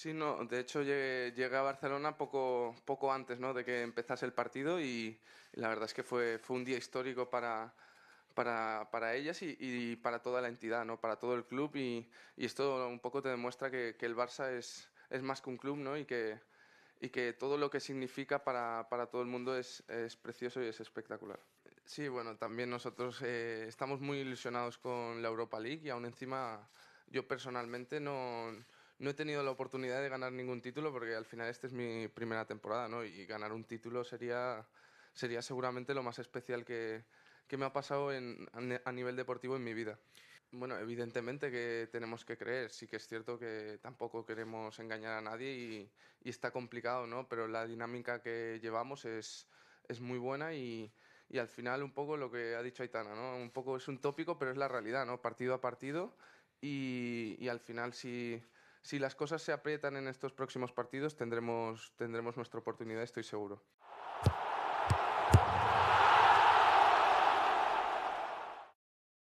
Sí, de hecho llegué, a Barcelona poco, poco antes ¿no? de que empezase el partido y la verdad es que fue, fue un día histórico para, ellas y, para toda la entidad, ¿no? para todo el club y, esto un poco te demuestra que, el Barça es, más que un club ¿no? y, que, y que todo lo que significa para, todo el mundo es, precioso y es espectacular. Sí, bueno, también nosotros eh, estamos muy ilusionados con la Europa League y aún encima yo personalmente no no he tenido la oportunidad de ganar ningún título porque al final esta es mi primera temporada, ¿no? Y ganar un título sería, sería seguramente lo más especial que, me ha pasado a nivel deportivo en mi vida. Bueno, evidentemente que tenemos que creer, sí que es cierto que tampoco queremos engañar a nadie y, está complicado, ¿no? Pero la dinámica que llevamos es, es muy buena y, al final un poco lo que ha dicho Aitana, ¿no? Un poco es un tópico, pero es la realidad, ¿no? Partido a partido y, y al final si, si las cosas se aprietan en estos próximos partidos, tendremos, tendremos nuestra oportunidad, estoy seguro.